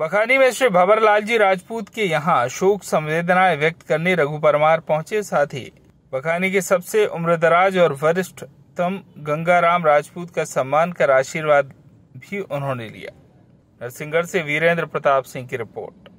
बखानी में श्री भंवरलाल जी राजपूत के यहाँ शोक संवेदनाएं व्यक्त करने रघु परमार पहुंचे साथ ही बखानी के सबसे उम्रदराज और वरिष्ठतम गंगाराम राजपूत का सम्मान कर आशीर्वाद भी उन्होंने लिया नरसिंहगढ़ से वीरेंद्र प्रताप सिंह की रिपोर्ट